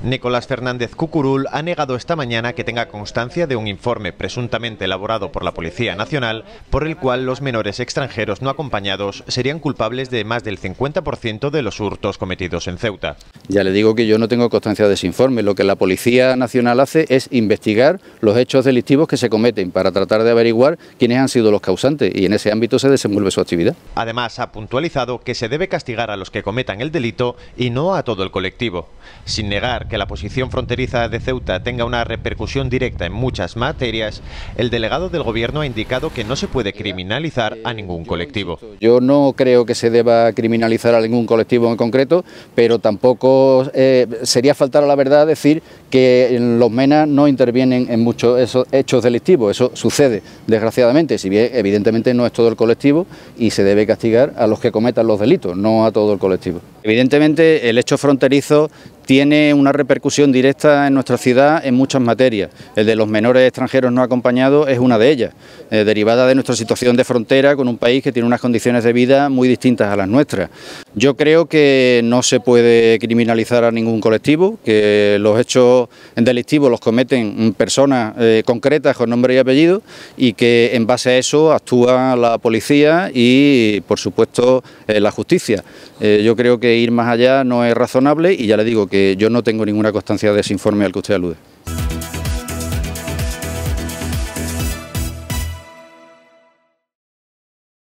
Nicolás Fernández Cucurul ha negado esta mañana que tenga constancia de un informe presuntamente elaborado por la Policía Nacional por el cual los menores extranjeros no acompañados serían culpables de más del 50% de los hurtos cometidos en Ceuta. Ya le digo que yo no tengo constancia de ese informe. Lo que la Policía Nacional hace es investigar los hechos delictivos que se cometen para tratar de averiguar quiénes han sido los causantes y en ese ámbito se desenvuelve su actividad. Además, ha puntualizado que se debe castigar a los que cometan el delito y no a todo el colectivo sin negar que la posición fronteriza de Ceuta tenga una repercusión directa en muchas materias, el delegado del Gobierno ha indicado que no se puede criminalizar a ningún colectivo. Yo no creo que se deba criminalizar a ningún colectivo en concreto, pero tampoco eh, sería faltar a la verdad decir que los MENA no intervienen en muchos esos hechos delictivos. Eso sucede, desgraciadamente, si bien evidentemente no es todo el colectivo y se debe castigar a los que cometan los delitos, no a todo el colectivo. Evidentemente, el hecho fronterizo tiene una repercusión directa en nuestra ciudad en muchas materias. El de los menores extranjeros no acompañados es una de ellas, eh, derivada de nuestra situación de frontera con un país que tiene unas condiciones de vida muy distintas a las nuestras. Yo creo que no se puede criminalizar a ningún colectivo, que los hechos delictivos los cometen personas eh, concretas con nombre y apellido y que en base a eso actúa la policía y, por supuesto, eh, la justicia. yo creo que ir más allá no es razonable y ya le digo que yo no tengo ninguna constancia de ese informe al que usted alude.